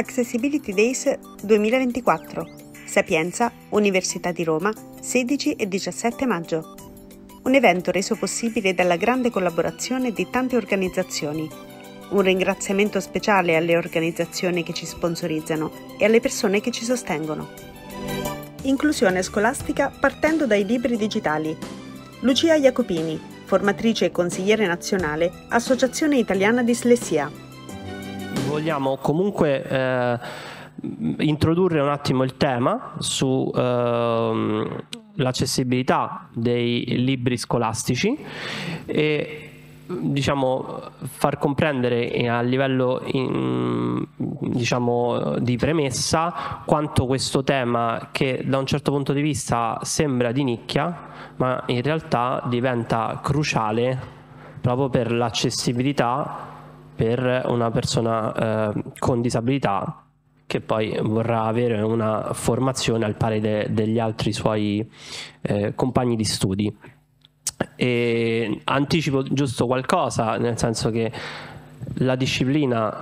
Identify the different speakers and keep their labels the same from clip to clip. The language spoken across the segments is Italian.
Speaker 1: Accessibility Days 2024, Sapienza, Università di Roma, 16 e 17 maggio. Un evento reso possibile dalla grande collaborazione di tante organizzazioni. Un ringraziamento speciale alle organizzazioni che ci sponsorizzano e alle persone che ci sostengono. Inclusione scolastica partendo dai libri digitali. Lucia Jacopini, formatrice e consigliere nazionale, Associazione Italiana Dislessia
Speaker 2: vogliamo comunque eh, introdurre un attimo il tema sull'accessibilità ehm, eh, dei libri scolastici e diciamo, far comprendere a livello in, diciamo, di premessa quanto questo tema che da un certo punto di vista sembra di nicchia ma in realtà diventa cruciale proprio per l'accessibilità per una persona eh, con disabilità che poi vorrà avere una formazione al pari de- degli altri suoi eh, compagni di studi. E anticipo giusto qualcosa, nel senso che la disciplina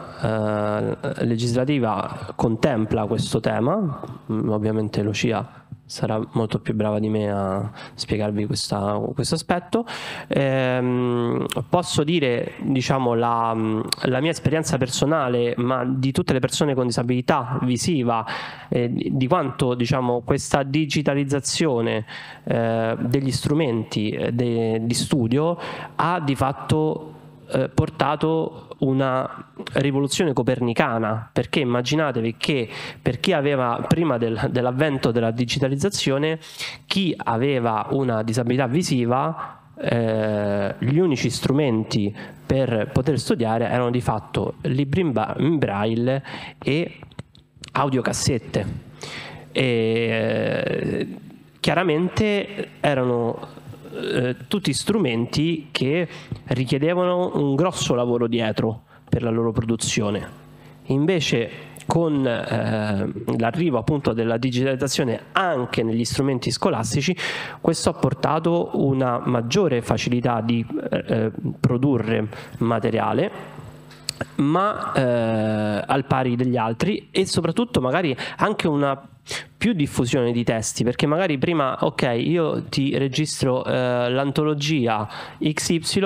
Speaker 2: eh, legislativa contempla questo tema, ovviamente Lucia CIA sarà molto più brava di me a spiegarvi questa, questo aspetto. Ehm, posso dire, diciamo, la, la, mia esperienza personale, ma di tutte le persone con disabilità visiva, eh, di quanto diciamo, questa digitalizzazione eh, degli strumenti eh, de, di studio ha di fatto eh, portato una rivoluzione copernicana, perché immaginatevi che per chi aveva, prima del, dell'avvento della digitalizzazione, chi aveva una disabilità visiva eh, gli unici strumenti per poter studiare erano di fatto libri in, ba- in braille e audiocassette. E, eh, chiaramente erano eh, tutti strumenti che richiedevano un grosso lavoro dietro per la loro produzione. Invece con eh, l'arrivo appunto della digitalizzazione anche negli strumenti scolastici, questo ha portato una maggiore facilità di eh, eh produrre materiale ma eh, al pari degli altri e soprattutto magari anche una più diffusione di testi, perché magari prima, ok, io ti registro eh, l'antologia XY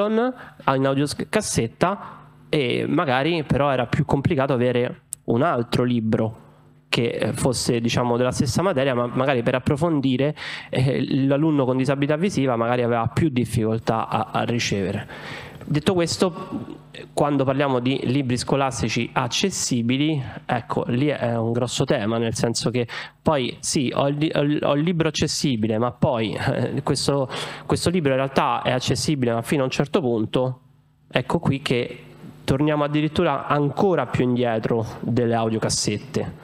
Speaker 2: in audio cassetta e magari però era più complicato avere un altro libro che eh, fosse diciamo della stessa materia, ma magari per approfondire eh, l'alunno con disabilità visiva magari aveva più difficoltà a, a ricevere. Detto questo, quando parliamo di libri scolastici accessibili, ecco, lì è un grosso tema, nel senso che poi sì, ho il, ho il libro accessibile, ma poi eh, questo, questo libro in realtà è accessibile, ma fino a un certo punto, ecco qui che torniamo addirittura ancora più indietro delle audiocassette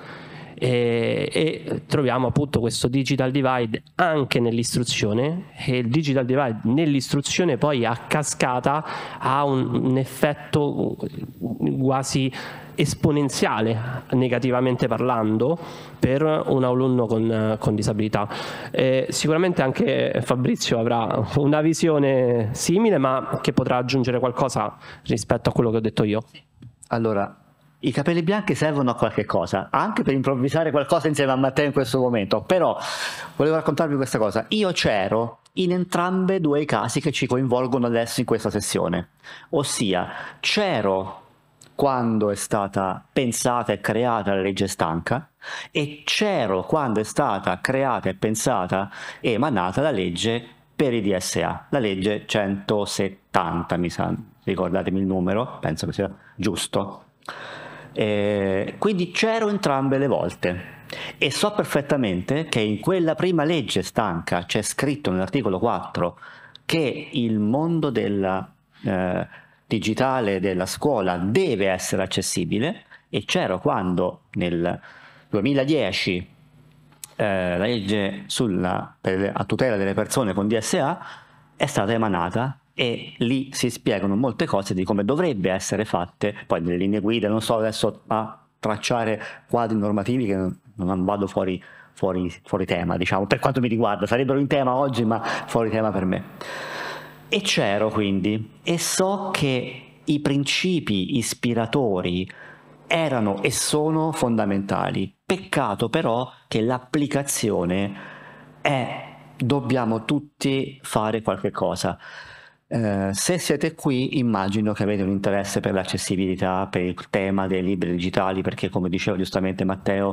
Speaker 2: e, e troviamo appunto questo digital divide anche nell'istruzione e il digital divide nell'istruzione poi a cascata ha un, un effetto quasi esponenziale negativamente parlando per un alunno con, con disabilità. Eh, sicuramente anche Fabrizio avrà una visione
Speaker 3: simile ma che potrà aggiungere qualcosa rispetto a quello che ho detto io. Allora, i capelli bianchi servono a qualche cosa, anche per improvvisare qualcosa insieme a Matteo in questo momento, però volevo raccontarvi questa cosa, io c'ero in entrambe due i casi che ci coinvolgono adesso in questa sessione, ossia c'ero quando è stata pensata e creata la legge stanca e c'ero quando è stata creata e pensata e emanata la legge per i DSA, la legge 170 mi sa, ricordatemi il numero, penso che sia giusto. Eh, quindi c'ero entrambe le volte. E so perfettamente che in quella prima legge stanca c'è scritto nell'articolo 4 che il mondo della, eh, digitale della scuola deve essere accessibile e c'ero quando nel 2010 eh, la legge sulla, per, a tutela delle persone con DSA è stata emanata e lì si spiegano molte cose di come dovrebbe essere fatte, poi nelle linee guida, non so adesso a tracciare quadri normativi che non vado fuori, fuori, fuori tema, diciamo, per quanto mi riguarda, sarebbero in tema oggi ma fuori tema per me. E c'ero quindi e so che i principi ispiratori erano e sono fondamentali. Peccato però che l'applicazione è dobbiamo tutti fare qualche cosa. Eh, se siete qui immagino che avete un interesse per l'accessibilità, per il tema dei libri digitali, perché come diceva giustamente Matteo,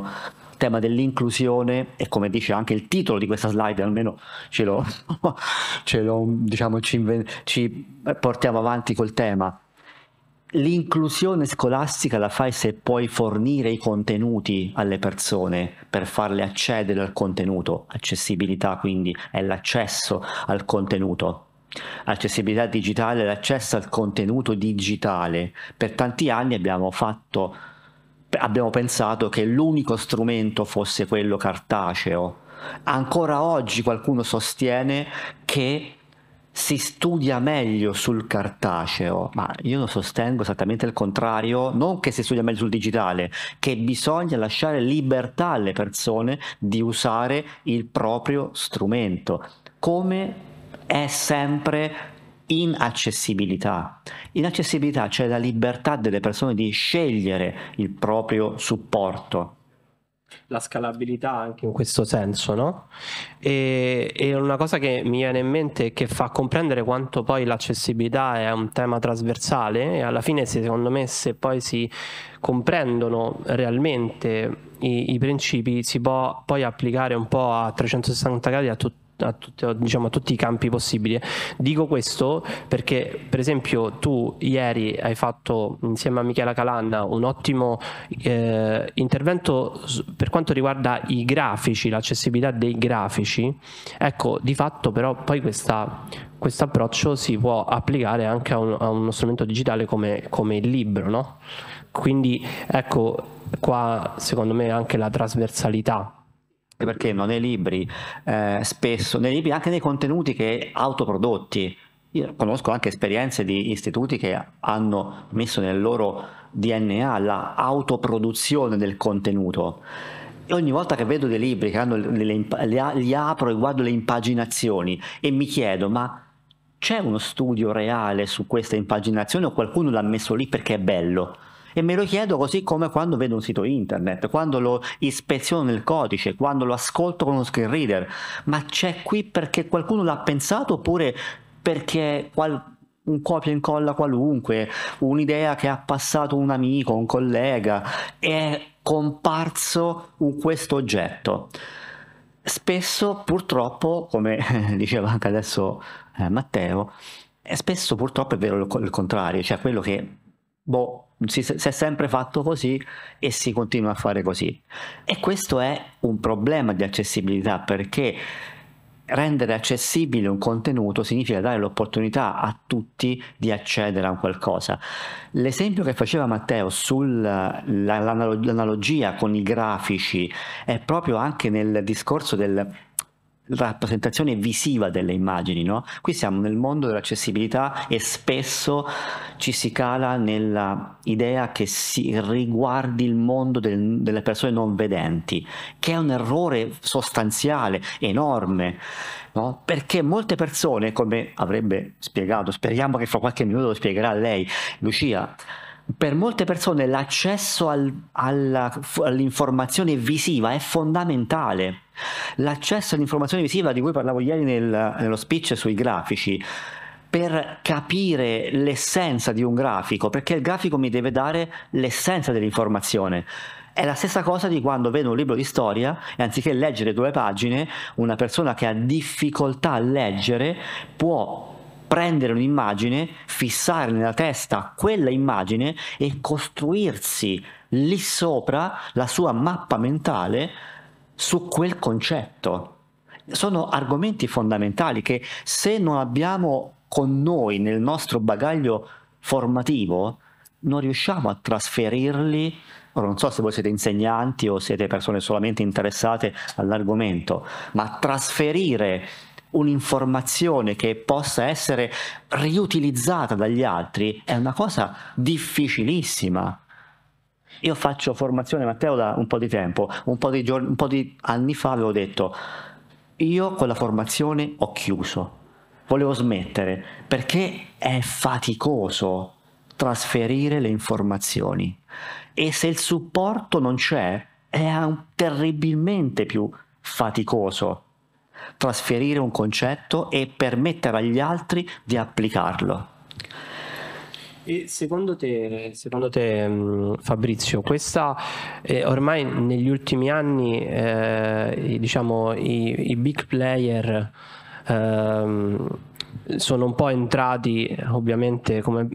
Speaker 3: il tema dell'inclusione e come dice anche il titolo di questa slide, almeno ce lo, ce lo diciamo, ci, inven- ci portiamo avanti col tema. L'inclusione scolastica la fai se puoi fornire i contenuti alle persone per farle accedere al contenuto. Accessibilità quindi è l'accesso al contenuto accessibilità digitale, l'accesso al contenuto digitale. Per tanti anni abbiamo, fatto, abbiamo pensato che l'unico strumento fosse quello cartaceo. Ancora oggi qualcuno sostiene che si studia meglio sul cartaceo, ma io lo sostengo esattamente il contrario, non che si studia meglio sul digitale, che bisogna lasciare libertà alle persone di usare il proprio strumento, come è sempre inaccessibilità. Inaccessibilità, cioè la libertà delle persone di scegliere il proprio supporto.
Speaker 2: La scalabilità anche in questo senso, no? E, e una cosa che mi viene in mente e che fa comprendere quanto poi l'accessibilità è un tema trasversale e alla fine se, secondo me se poi si comprendono realmente i, i principi si può poi applicare un po' a 360 gradi a tutti a, tutto, diciamo, a, tutti i campi possibili. Dico questo perché, per esempio, tu ieri hai fatto insieme a Michela Calanna un ottimo eh, intervento per quanto riguarda i grafici, l'accessibilità dei grafici. Ecco, di fatto, però, poi questo approccio si può applicare anche a, un, a uno strumento digitale come, come il libro, no? Quindi ecco qua secondo me anche la trasversalità
Speaker 3: perché no, nei libri eh, spesso, nei libri anche nei contenuti che autoprodotti, io conosco anche esperienze di istituti che hanno messo nel loro DNA la autoproduzione del contenuto. E ogni volta che vedo dei libri che hanno, le, le, le, li apro e guardo le impaginazioni e mi chiedo, ma c'è uno studio reale su questa impaginazione o qualcuno l'ha messo lì perché è bello? e me lo chiedo così come quando vedo un sito internet, quando lo ispeziono nel codice, quando lo ascolto con uno screen reader, ma c'è qui perché qualcuno l'ha pensato oppure perché qual- un copia e incolla qualunque, un'idea che ha passato un amico, un collega, è comparso un questo oggetto. Spesso purtroppo, come diceva anche adesso eh, Matteo, eh, spesso purtroppo è vero il, il contrario, cioè quello che boh, si, si, è sempre fatto così e si continua a fare così. E questo è un problema di accessibilità perché rendere accessibile un contenuto significa dare l'opportunità a tutti di accedere a qualcosa. L'esempio che faceva Matteo sull'analogia con i grafici è proprio anche nel discorso del rappresentazione visiva delle immagini, no? Qui siamo nel mondo dell'accessibilità e spesso ci si cala nell'idea che si riguardi il mondo del, delle persone non vedenti, che è un errore sostanziale, enorme, no? Perché molte persone, come avrebbe spiegato, speriamo che fra qualche minuto lo spiegherà lei, Lucia, per molte persone l'accesso al, alla, all'informazione visiva è fondamentale. L'accesso all'informazione visiva di cui parlavo ieri nel, nello speech sui grafici, per capire l'essenza di un grafico, perché il grafico mi deve dare l'essenza dell'informazione. È la stessa cosa di quando vedo un libro di storia e anziché leggere due pagine, una persona che ha difficoltà a leggere può prendere un'immagine, fissare nella testa quella immagine e costruirsi lì sopra la sua mappa mentale su quel concetto. Sono argomenti fondamentali che se non abbiamo con noi nel nostro bagaglio formativo, non riusciamo a trasferirli. Ora, non so se voi siete insegnanti o siete persone solamente interessate all'argomento, ma trasferire un'informazione che possa essere riutilizzata dagli altri è una cosa difficilissima. Io faccio formazione, Matteo, da un po' di tempo, un po' di, giorni, un po di anni fa avevo detto, io con la formazione ho chiuso, volevo smettere perché è faticoso trasferire le informazioni e se il supporto non c'è è terribilmente più faticoso trasferire un concetto e permettere agli altri di applicarlo.
Speaker 2: E secondo te, secondo te mm, Fabrizio, questa eh, ormai negli ultimi anni eh, diciamo, i, i, big player eh, sono un po' entrati ovviamente come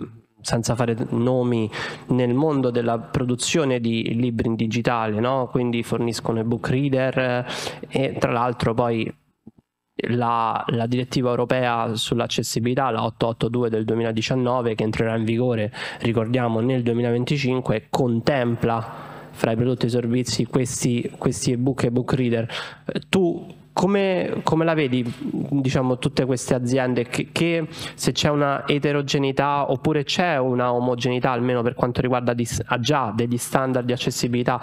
Speaker 2: senza fare nomi, nel mondo della produzione di libri in digitale, no? quindi forniscono ebook reader eh, e tra l'altro poi la, la, direttiva europea sull'accessibilità, la 882 del 2019, che entrerà in vigore, ricordiamo, nel 2025, contempla fra i prodotti e i servizi questi, questi ebook e book reader. Tu come, come, la vedi, diciamo, tutte queste aziende? Che, che, se c'è una eterogeneità oppure c'è una omogeneità, almeno per quanto riguarda dis- ah, già degli standard di accessibilità,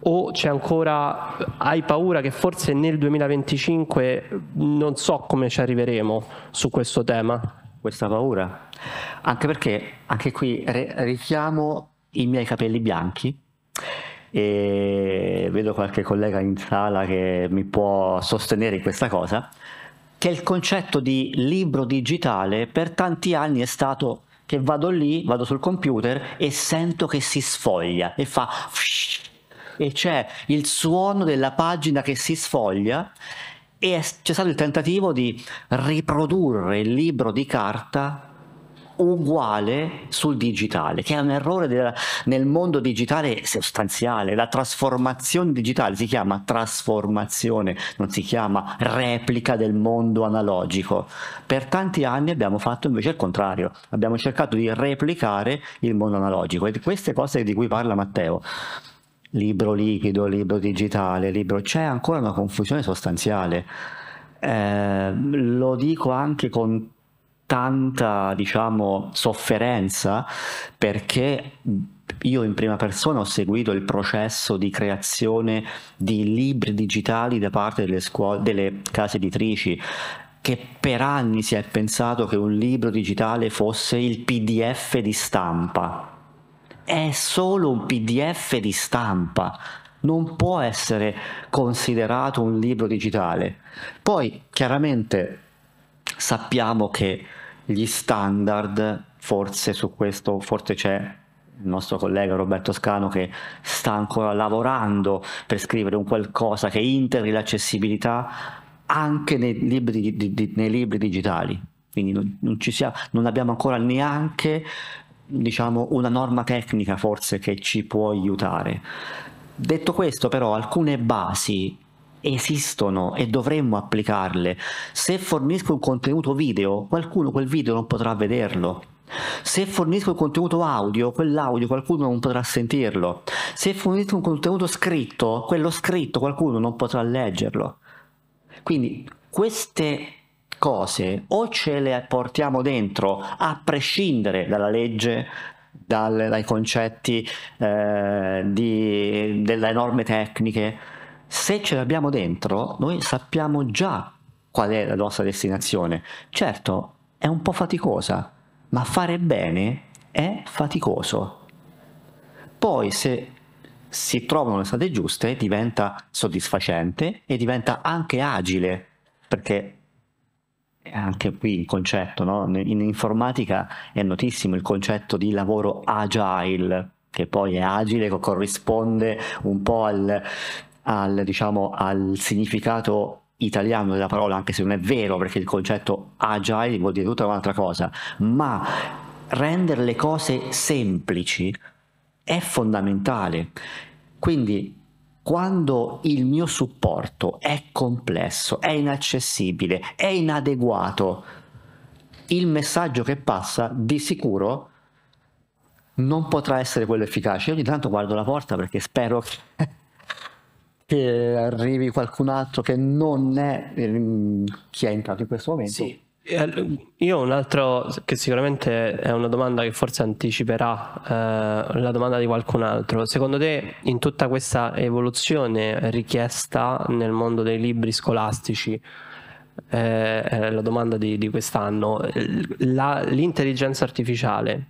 Speaker 2: o c'è ancora, hai paura che forse nel 2025 non so come ci arriveremo su questo tema? Questa
Speaker 3: paura? Anche perché, anche qui, re- richiamo i miei capelli bianchi e vedo qualche collega in sala che mi può sostenere in questa cosa, che il concetto di libro digitale per tanti anni è stato che vado lì, vado sul computer e sento che si sfoglia e fa e c'è il suono della pagina che si sfoglia e c'è stato il tentativo di riprodurre il libro di carta uguale sul digitale, che è un errore della, nel mondo digitale sostanziale. La trasformazione digitale si chiama trasformazione, non si chiama replica del mondo analogico. Per tanti anni abbiamo fatto invece il contrario, abbiamo cercato di replicare il mondo analogico e queste cose di cui parla Matteo libro liquido, libro digitale, libro... c'è ancora una confusione sostanziale. Eh, lo dico anche con tanta, diciamo, sofferenza perché io in prima persona ho seguito il processo di creazione di libri digitali da parte delle, scuole, delle case editrici che per anni si è pensato che un libro digitale fosse il PDF di stampa. È solo un PDF di stampa, non può essere considerato un libro digitale. Poi chiaramente sappiamo che gli standard, forse su questo, forse c'è il nostro collega Roberto Scano che sta ancora lavorando per scrivere un qualcosa che integri l'accessibilità anche nei libri, di, di, nei libri digitali. Quindi non, non, sia, non abbiamo ancora neanche diciamo, una norma tecnica forse che ci può aiutare. Detto questo però alcune basi esistono e dovremmo applicarle. Se fornisco un contenuto video, qualcuno quel video non potrà vederlo. Se fornisco un contenuto audio, quell'audio qualcuno non potrà sentirlo. Se fornisco un contenuto scritto, quello scritto qualcuno non potrà leggerlo. Quindi queste cose o ce le portiamo dentro a prescindere dalla legge, dal, dai concetti, eh, di, delle norme tecniche, se ce l'abbiamo dentro, noi sappiamo già qual è la nostra destinazione. Certo, è un po' faticosa, ma fare bene è faticoso. Poi se si trovano le strade giuste diventa soddisfacente e diventa anche agile, perché anche qui il concetto, no? in informatica è notissimo il concetto di lavoro agile, che poi è agile, corrisponde un po' al al, diciamo, al significato italiano della parola, anche se non è vero, perché il concetto agile vuol dire tutta un'altra cosa, ma rendere le cose semplici è fondamentale. Quindi quando il mio supporto è complesso, è inaccessibile, è inadeguato, il messaggio che passa di sicuro non potrà essere quello efficace. Io ogni tanto guardo la porta perché spero che che arrivi qualcun altro che non è ehm, chi è entrato in questo momento. Sì.
Speaker 2: Eh, io un altro che sicuramente è una domanda che forse anticiperà eh, la domanda di qualcun altro. Secondo te in tutta questa evoluzione richiesta nel mondo dei libri scolastici, eh, è la domanda di, di quest'anno, la, l'intelligenza artificiale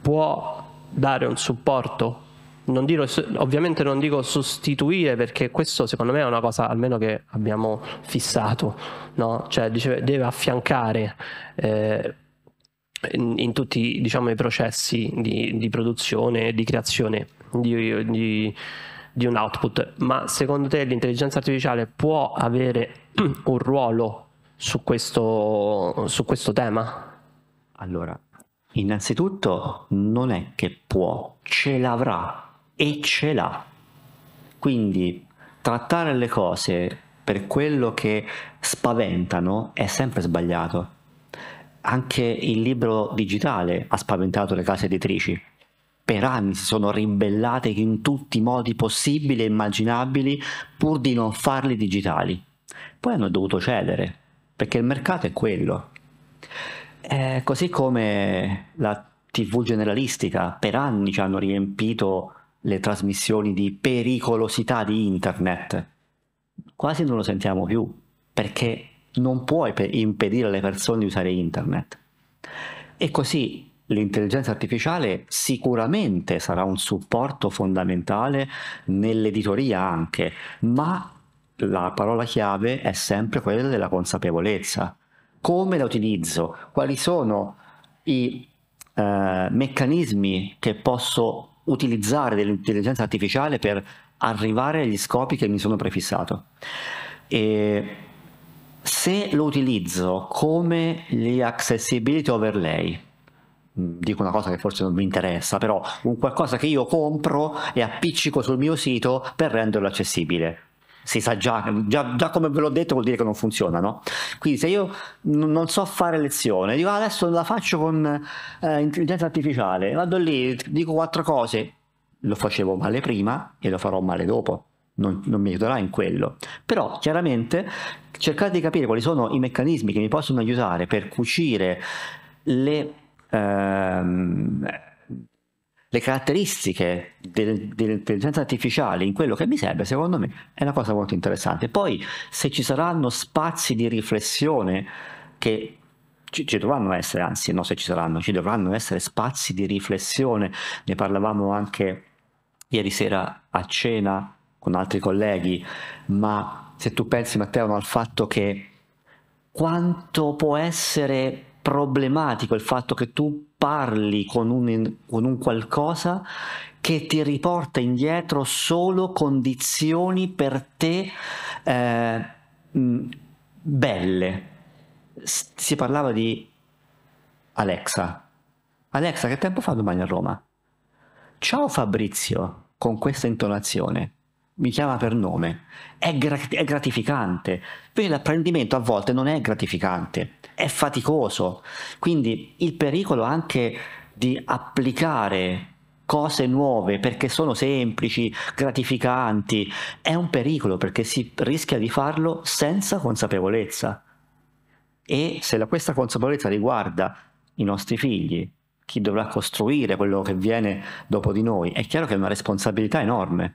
Speaker 2: può dare un supporto non dirò, ovviamente non dico sostituire perché questo secondo me è una cosa almeno che abbiamo fissato, no? cioè dice, deve affiancare eh, in, in, tutti diciamo, i processi di, di produzione e di creazione di, di, di un output, ma secondo te l'intelligenza artificiale può avere un ruolo su questo, su questo tema?
Speaker 3: Allora, innanzitutto non è che può, ce l'avrà e ce l'ha. Quindi trattare le cose per quello che spaventano è sempre sbagliato. Anche il libro digitale ha spaventato le case editrici. Per anni si sono ribellate in tutti i modi possibili e immaginabili pur di non farli digitali. Poi hanno dovuto cedere, perché il mercato è quello. Eh, così come la TV generalistica per anni ci hanno riempito le trasmissioni di pericolosità di internet quasi non lo sentiamo più perché non puoi impedire alle persone di usare internet e così l'intelligenza artificiale sicuramente sarà un supporto fondamentale nell'editoria anche ma la parola chiave è sempre quella della consapevolezza come la utilizzo quali sono i eh, meccanismi che posso utilizzare dell'intelligenza artificiale per arrivare agli scopi che mi sono prefissato. E se lo utilizzo come gli accessibility overlay, mm, dico una cosa che forse non mi interessa, però un qualcosa che io compro e appiccico sul mio sito per renderlo accessibile si sa già, già, già, come ve l'ho detto vuol dire che non funziona, no? Quindi se io n- non so fare lezione, dico ah, adesso la faccio con eh, intelligenza artificiale, vado lì, dico quattro cose, lo facevo male prima e lo farò male dopo. Non, non, mi aiuterà in quello. Però chiaramente cercate di capire quali sono i meccanismi che mi possono aiutare per cucire le... Ehm, le caratteristiche dell'intelligenza artificiale in quello che mi serve, secondo me, è una cosa molto interessante. Poi se ci saranno spazi di riflessione che ci, ci, dovranno essere, anzi no se ci saranno, ci dovranno essere spazi di riflessione, ne parlavamo anche ieri sera a cena con altri colleghi, ma se tu pensi Matteo al fatto che quanto può essere problematico il fatto che tu parli con un, con un qualcosa che ti riporta indietro solo condizioni per te eh, mm, belle. Si parlava di Alexa. Alexa, che tempo fa domani a Roma? Ciao Fabrizio, con questa intonazione mi chiama per nome, è, gra- è gratificante, perché l'apprendimento a volte non è gratificante, è faticoso, quindi il pericolo anche di applicare cose nuove perché sono semplici, gratificanti, è un pericolo perché si rischia di farlo senza consapevolezza. E se la, questa consapevolezza riguarda i nostri figli, chi dovrà costruire quello che viene dopo di noi, è chiaro che è una responsabilità enorme.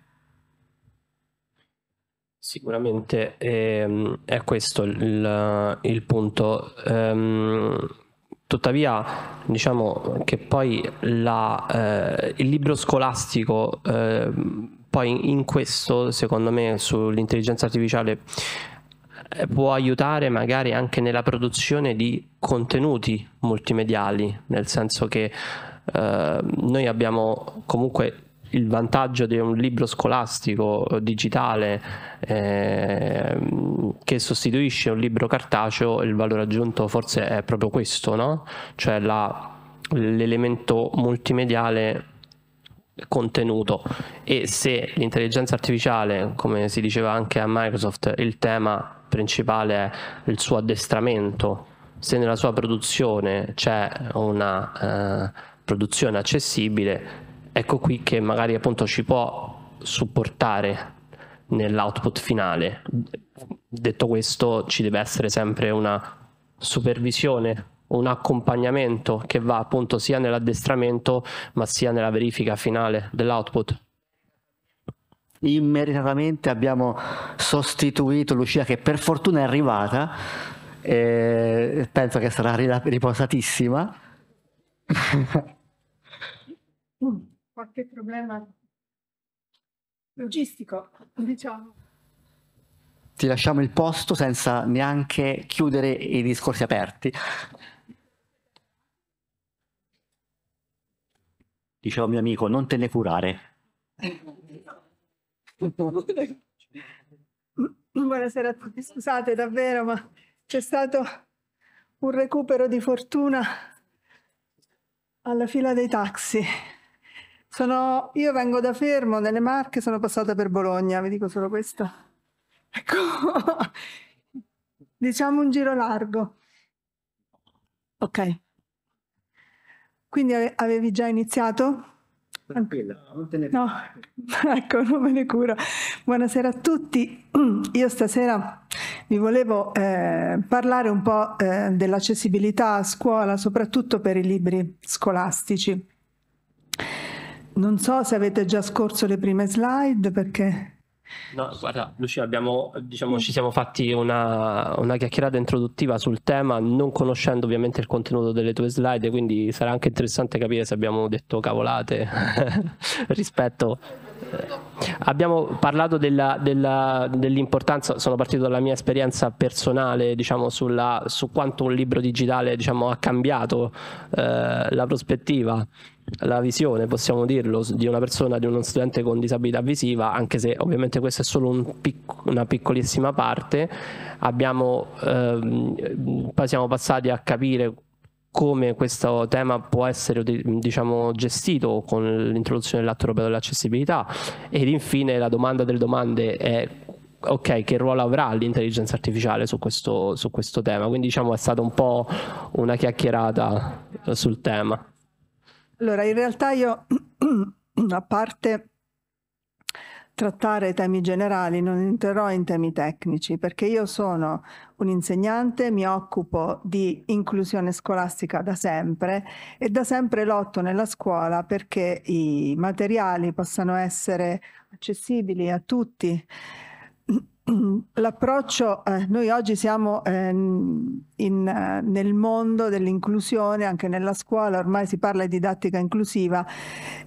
Speaker 2: Sicuramente ehm, è questo il, il punto. Ehm, tuttavia, diciamo che poi la, eh, il libro scolastico, eh, poi in questo, secondo me, sull'intelligenza artificiale eh, può aiutare magari anche nella produzione di contenuti multimediali, nel senso che eh, noi abbiamo comunque il vantaggio di un libro scolastico eh, digitale eh, che sostituisce un libro cartaceo, il valore aggiunto forse è proprio questo, no? cioè la, l'elemento multimediale contenuto e se l'intelligenza artificiale, come si diceva anche a Microsoft, il tema principale è il suo addestramento, se nella sua produzione c'è una eh, produzione accessibile, ecco qui che magari appunto ci può supportare nell'output finale. Detto questo, ci deve essere sempre una supervisione, un accompagnamento che va appunto sia nell'addestramento ma sia nella verifica finale dell'output.
Speaker 3: Immeritatamente abbiamo sostituito Lucia che per fortuna è arrivata, e penso che sarà riposatissima.
Speaker 1: qualche problema
Speaker 4: logistico, diciamo.
Speaker 3: Ti lasciamo il posto senza neanche chiudere i discorsi aperti. Diceva mio amico, non te ne curare.
Speaker 4: Buonasera a tutti, scusate davvero, ma c'è stato un recupero di fortuna alla fila dei taxi. Sono, io vengo da Fermo, nelle Marche, sono passata per Bologna, vi dico solo questo. Ecco, diciamo un giro largo. Ok. Quindi avevi già iniziato?
Speaker 3: Tranquilla, non te ne No,
Speaker 4: ecco, non me ne curo. Buonasera a tutti. Io stasera vi volevo eh, parlare un po' eh, dell'accessibilità a scuola, soprattutto per i libri scolastici. Non so se avete già scorso le prime slide perché...
Speaker 2: No, guarda, Lucia, abbiamo, diciamo, ci siamo fatti una, una, chiacchierata introduttiva sul tema, non conoscendo ovviamente il contenuto delle tue slide, quindi sarà anche interessante capire se abbiamo detto cavolate rispetto eh, Abbiamo parlato della, della, dell'importanza, sono partito dalla mia esperienza personale diciamo, sulla, su quanto un libro digitale diciamo, ha cambiato eh, la prospettiva la visione, possiamo dirlo, di una persona, di uno studente con disabilità visiva, anche se ovviamente questa è solo un pic- una piccolissima parte, abbiamo, ehm, siamo passati a capire come questo tema può essere diciamo, gestito con l'introduzione dell'atto europeo dell'accessibilità ed infine la domanda delle domande è ok, che ruolo avrà l'intelligenza artificiale su questo, su questo tema? Quindi diciamo è stata un po' una chiacchierata sul tema.
Speaker 4: Allora, in realtà io, a parte trattare temi generali, non entrerò in temi tecnici, perché io sono un insegnante, mi occupo di inclusione scolastica da sempre e da sempre lotto nella scuola perché i materiali possano essere accessibili a tutti Mm, l'approccio, eh, noi oggi siamo eh, in, eh, nel mondo dell'inclusione, anche nella scuola ormai si parla di didattica inclusiva,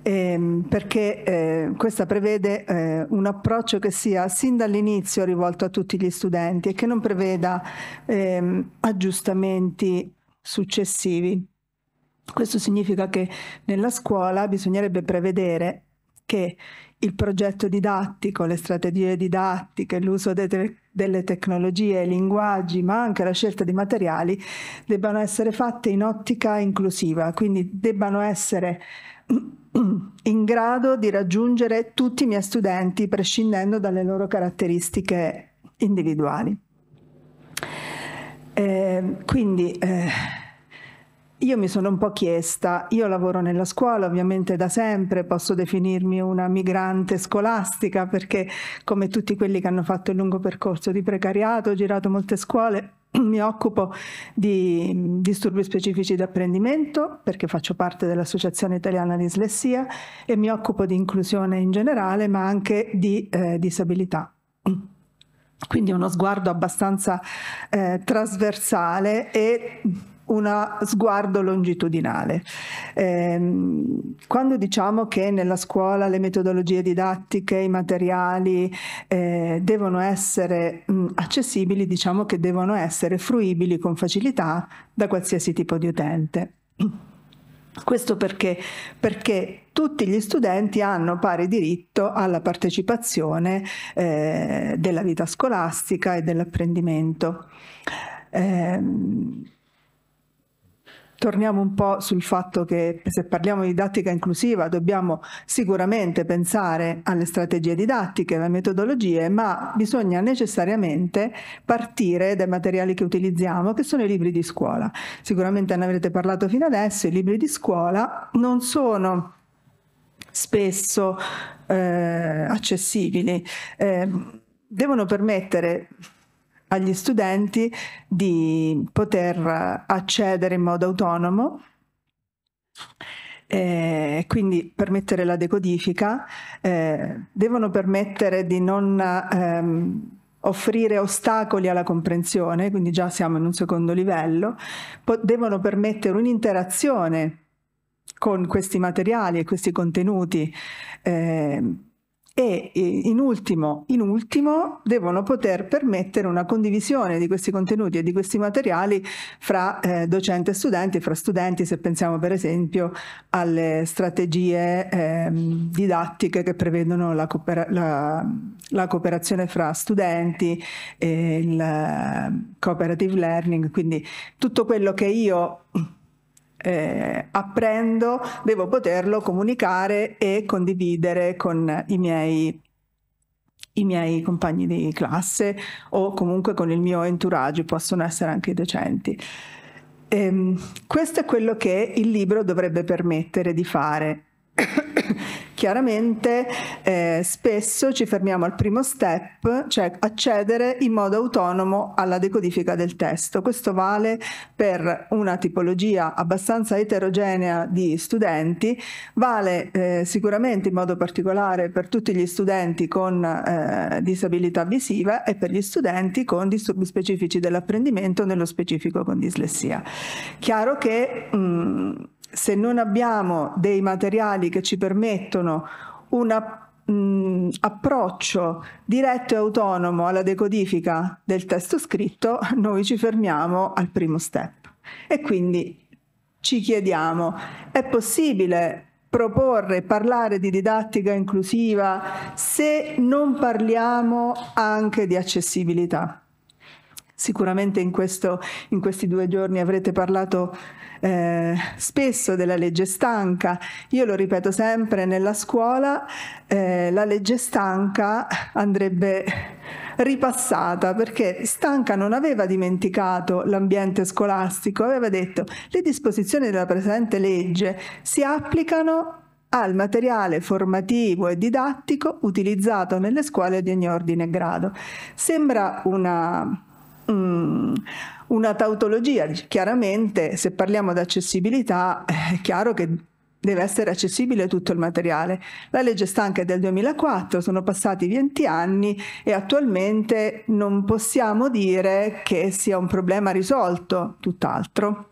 Speaker 4: ehm, perché eh, questa prevede eh, un approccio che sia sin dall'inizio rivolto a tutti gli studenti e che non preveda ehm, aggiustamenti successivi. Questo significa che nella scuola bisognerebbe prevedere che il progetto didattico, le strategie didattiche, l'uso de- delle tecnologie, i linguaggi, ma anche la scelta di materiali debbano essere fatte in ottica inclusiva, quindi debbano essere in grado di raggiungere tutti i miei studenti prescindendo dalle loro caratteristiche individuali. Eh, quindi eh, io mi sono un po' chiesta, io lavoro nella scuola ovviamente da sempre, posso definirmi una migrante scolastica perché come tutti quelli che hanno fatto il lungo percorso di precariato, ho girato molte scuole, mi occupo di disturbi specifici di apprendimento perché faccio parte dell'Associazione Italiana Dislessia e mi occupo di inclusione in generale ma anche di eh, disabilità quindi uno sguardo abbastanza eh, trasversale e uno sguardo longitudinale. Eh, quando diciamo che nella scuola le metodologie didattiche, i materiali eh, devono essere mh, mm, accessibili, diciamo che devono essere fruibili con facilità da qualsiasi tipo di utente. Questo perché? Perché tutti gli studenti hanno pari diritto alla partecipazione eh, della vita scolastica e dell'apprendimento. Eh, torniamo un po' sul fatto che se parliamo di didattica inclusiva dobbiamo sicuramente pensare alle strategie didattiche, alle metodologie, ma bisogna necessariamente partire dai materiali che utilizziamo, che sono i libri di scuola. Sicuramente ne avrete parlato fino adesso, i libri di scuola non sono spesso eh, accessibili. Eh, devono permettere agli studenti di poter accedere in modo autonomo eh, quindi permettere la decodifica, eh, devono permettere di non ehm, offrire ostacoli alla comprensione, quindi già siamo in un secondo livello, po- devono permettere un'interazione con questi materiali e questi contenuti. Eh, e in ultimo, in ultimo, devono poter permettere una condivisione di questi contenuti e di questi materiali fra eh, docenti e studenti, fra studenti se pensiamo per esempio alle strategie eh, didattiche che prevedono la, cooper la, la cooperazione fra studenti, e il eh, cooperative learning, quindi tutto quello che io eh, apprendo, devo poterlo comunicare e condividere con i miei, i miei compagni di classe o comunque con il mio entourage, possono essere anche i docenti. E, ehm, questo è quello che il libro dovrebbe permettere di fare chiaramente eh, spesso ci fermiamo al primo step, cioè accedere in modo autonomo alla decodifica del testo. Questo vale per una tipologia abbastanza eterogenea di studenti, vale eh, sicuramente in modo particolare per tutti gli studenti con eh, disabilità visiva e per gli studenti con disturbi specifici dell'apprendimento, nello specifico con dislessia. Chiaro che mh, mm, se non abbiamo dei materiali che ci permettono una Mm, approccio diretto e autonomo alla decodifica del testo scritto, noi ci fermiamo al primo step. E quindi ci chiediamo, è possibile proporre, parlare di didattica inclusiva se non parliamo anche di accessibilità? Sicuramente in, questo, in questi due giorni avrete parlato eh, spesso della legge stanca. Io lo ripeto sempre, nella scuola eh, la legge stanca andrebbe ripassata perché Stanca non aveva dimenticato l'ambiente scolastico, aveva detto le disposizioni della presente legge si applicano al materiale formativo e didattico utilizzato nelle scuole di ogni ordine e grado. Sembra una Mm, una tautologia. Chiaramente, se parliamo di accessibilità, è chiaro che deve essere accessibile tutto il materiale. La legge stanca è del 2004, sono passati 20 anni e attualmente non possiamo dire che sia un problema risolto, tutt'altro.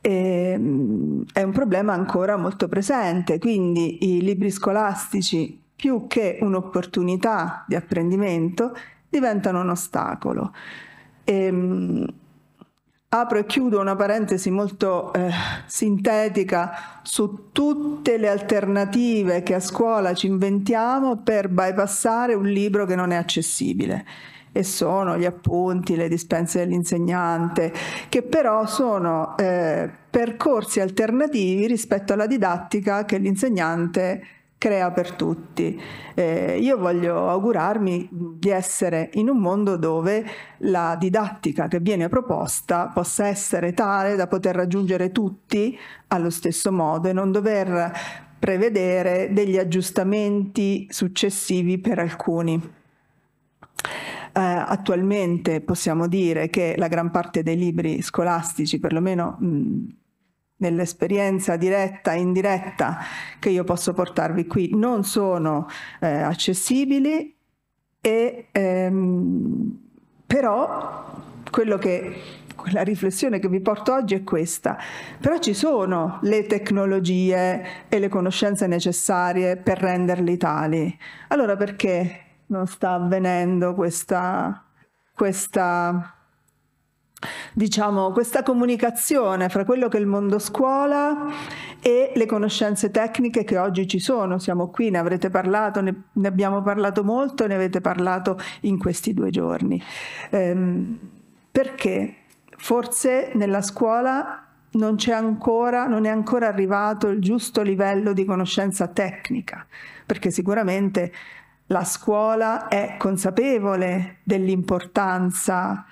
Speaker 4: E, ehm, è un problema ancora molto presente, quindi i libri scolastici più che un'opportunità di apprendimento diventano un ostacolo. E, ehm, apro e chiudo una parentesi molto eh, sintetica su tutte le alternative che a scuola ci inventiamo per bypassare un libro che non è accessibile e sono gli appunti, le dispense dell'insegnante, che però sono eh, percorsi alternativi rispetto alla didattica che l'insegnante crea per tutti. Eh, io voglio augurarmi di essere in un mondo dove la didattica che viene proposta possa essere tale da poter raggiungere tutti allo stesso modo e non dover prevedere degli aggiustamenti successivi per alcuni. Uh, attualmente possiamo dire che la gran parte dei libri scolastici, perlomeno mh, nell'esperienza diretta e indiretta che io posso portarvi qui non sono eh, accessibili e ehm, però quello che la riflessione che vi porto oggi è questa. Però ci sono le tecnologie e le conoscenze necessarie per renderli tali. Allora perché non sta avvenendo questa, questa diciamo, questa comunicazione fra quello che è il mondo scuola e le conoscenze tecniche che oggi ci sono. Siamo qui, ne avrete parlato, ne, ne abbiamo parlato molto, ne avete parlato in questi due giorni. Ehm, perché? Forse nella scuola non, ancora, non è ancora arrivato il giusto livello di conoscenza tecnica, perché sicuramente la scuola è consapevole dell'importanza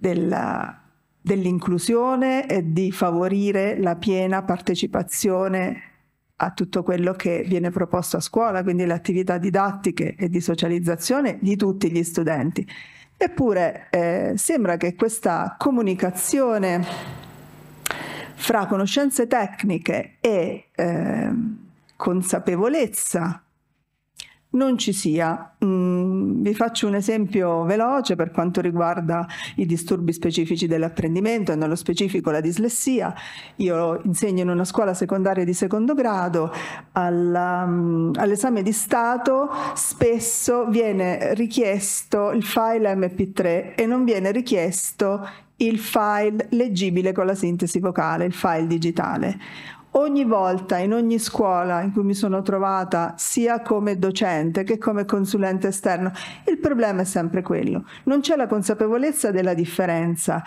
Speaker 4: della, dell'inclusione e di favorire la piena partecipazione a tutto quello che viene proposto a scuola, quindi le attività didattiche e di socializzazione di tutti gli studenti. Eppure eh, sembra che questa comunicazione fra conoscenze tecniche e eh, consapevolezza non ci sia. Mm, vi faccio un esempio veloce per quanto riguarda i disturbi specifici dell'apprendimento e nello specifico la dislessia. Io insegno in una scuola secondaria di secondo grado, alla, um, mm, all'esame di Stato spesso viene richiesto il file MP3 e non viene richiesto il file leggibile con la sintesi vocale, il file digitale. Ogni volta in ogni scuola in cui mi sono trovata, sia come docente che come consulente esterno, il problema è sempre quello. Non c'è la consapevolezza della differenza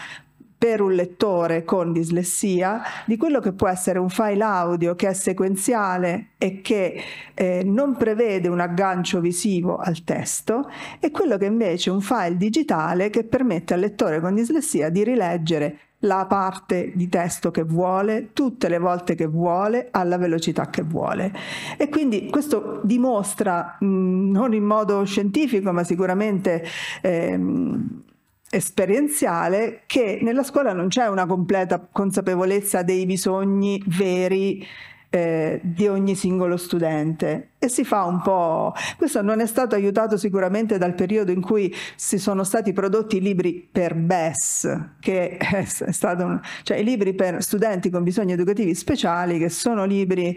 Speaker 4: per un lettore con dislessia di quello che può essere un file audio che è sequenziale e che eh, non prevede un aggancio visivo al testo e quello che invece è un file digitale che permette al lettore con dislessia di rileggere la parte di testo che vuole, tutte le volte che vuole, alla velocità che vuole. E quindi questo dimostra, non in modo scientifico, ma sicuramente... Ehm, esperienziale che nella scuola non c'è una completa consapevolezza dei bisogni veri eh, di ogni singolo studente e si fa un po'... Questo non è stato aiutato sicuramente dal periodo in cui si sono stati prodotti i libri per BES, che è stato un... cioè i libri per studenti con bisogni educativi speciali, che sono libri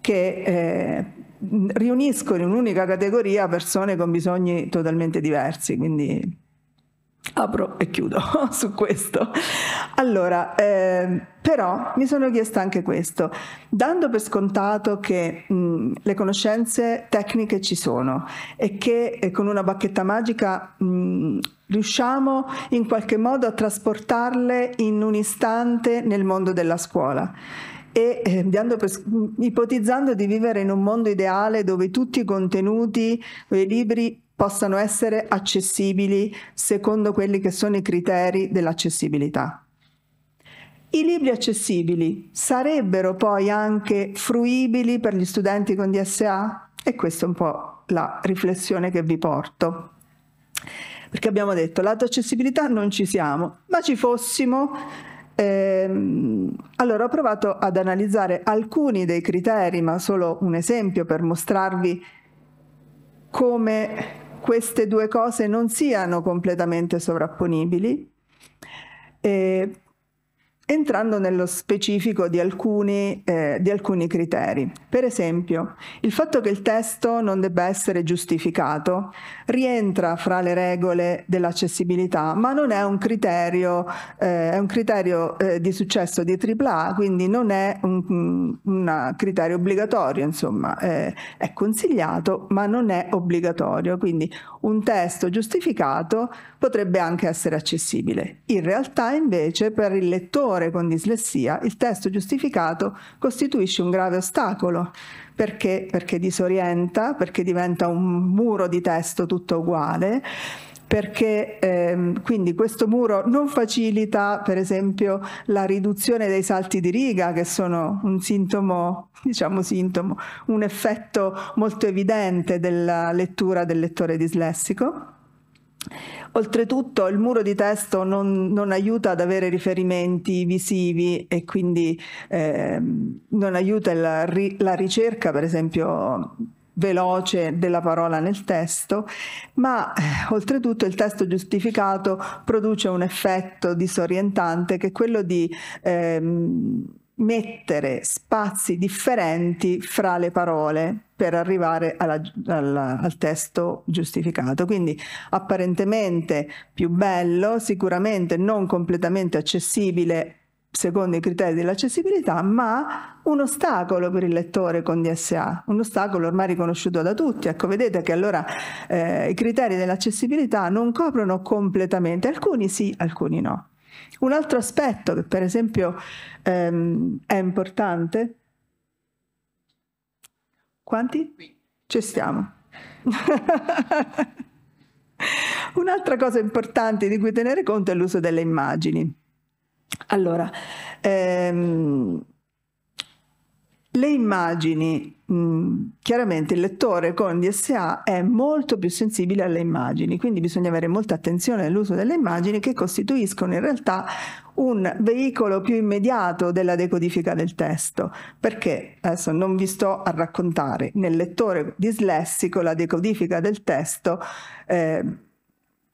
Speaker 4: che... Eh, riuniscono in un'unica categoria persone con bisogni totalmente diversi, quindi apro e chiudo su questo. Allora, eh, però mi sono chiesta anche questo, dando per scontato che mh, le conoscenze tecniche ci sono e che eh, con una bacchetta magica mh, riusciamo in qualche modo a trasportarle in un istante nel mondo della scuola e eh, per, ipotizzando di vivere in un mondo ideale dove tutti i contenuti, i libri possano essere accessibili secondo quelli che sono i criteri dell'accessibilità. I libri accessibili sarebbero poi anche fruibili per gli studenti con DSA? E questa è un po' la riflessione che vi porto. Perché abbiamo detto, lato accessibilità non ci siamo, ma ci fossimo, ehm, allora ho provato ad analizzare alcuni dei criteri, ma solo un esempio per mostrarvi come queste due cose non siano completamente sovrapponibili. Eh, entrando nello specifico di alcuni, eh, di alcuni, criteri. Per esempio, il fatto che il testo non debba essere giustificato rientra fra le regole dell'accessibilità, ma non è un criterio, eh, è un criterio eh, di successo di AAA, quindi non è un, un criterio obbligatorio, insomma, eh, è consigliato, ma non è obbligatorio, quindi un testo giustificato potrebbe anche essere accessibile. In realtà, invece, per il lettore lettore con dislessia, il testo giustificato costituisce un grave ostacolo. Perché? Perché disorienta, perché diventa un muro di testo tutto uguale perché ehm, quindi questo muro non facilita per esempio la riduzione dei salti di riga che sono un sintomo, diciamo sintomo, un effetto molto evidente della lettura del lettore dislessico Oltretutto il muro di testo non, non aiuta ad avere riferimenti visivi e quindi eh, non aiuta la, la ricerca, per esempio, veloce della parola nel testo, ma eh, oltretutto il testo giustificato produce un effetto disorientante che è quello di ehm, mettere spazi differenti fra le parole per arrivare alla, alla, al testo giustificato. Quindi apparentemente più bello, sicuramente non completamente accessibile secondo i criteri dell'accessibilità, ma un ostacolo per il lettore con DSA, un ostacolo ormai riconosciuto da tutti. Ecco, vedete che allora eh, i criteri dell'accessibilità non coprono completamente, alcuni sì, alcuni no. Un altro aspetto che per esempio ehm, è importante, quanti? Ci stiamo. Un'altra cosa importante di cui tenere conto è l'uso delle immagini. Allora, ehm, le immagini, mm, chiaramente il lettore con DSA è molto più sensibile alle immagini, quindi bisogna avere molta attenzione all'uso delle immagini che costituiscono in realtà un veicolo più immediato della decodifica del testo, perché adesso non vi sto a raccontare nel lettore dislessico la decodifica del testo. Eh,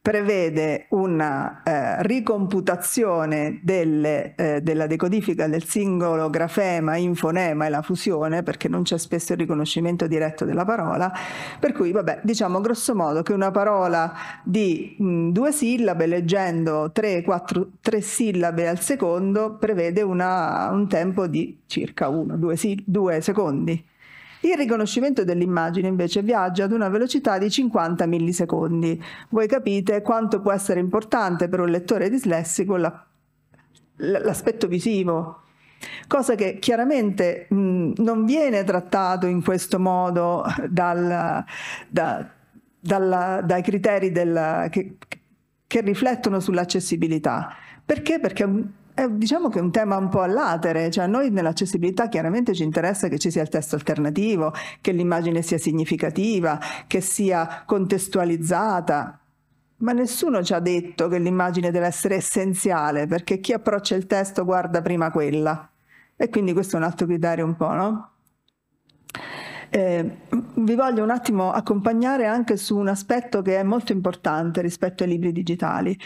Speaker 4: prevede una eh, ricomputazione delle, eh, della decodifica del singolo grafema in fonema e la fusione, perché non c'è spesso il riconoscimento diretto della parola, per cui vabbè, diciamo grosso modo che una parola di mh, due sillabe, leggendo tre, quattro, tre sillabe al secondo, prevede una, un tempo di circa uno, 1 due secondi. Il riconoscimento dell'immagine invece viaggia ad una velocità di 50 millisecondi. Voi capite quanto può essere importante per un lettore dislessico l'aspetto visivo, cosa che chiaramente mh, non viene trattato in questo modo dal, da, dalla, dai criteri del, che, che riflettono sull'accessibilità. Perché? Perché è, eh, diciamo che è un tema un po' all'atere, cioè a noi nell'accessibilità chiaramente ci interessa che ci sia il testo alternativo, che l'immagine sia significativa, che sia contestualizzata, ma nessuno ci ha detto che l'immagine deve essere essenziale perché chi approccia il testo guarda prima quella. E quindi questo è un altro criterio un po', no? Eh, vi voglio un attimo accompagnare anche su un aspetto che è molto importante rispetto ai libri digitali,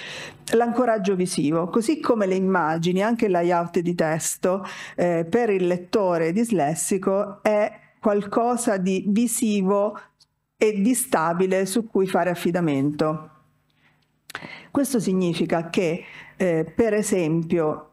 Speaker 4: l'ancoraggio visivo, così come le immagini, anche il layout di testo eh, per il lettore dislessico è qualcosa di visivo e di stabile su cui fare affidamento. Questo significa che, eh, per esempio,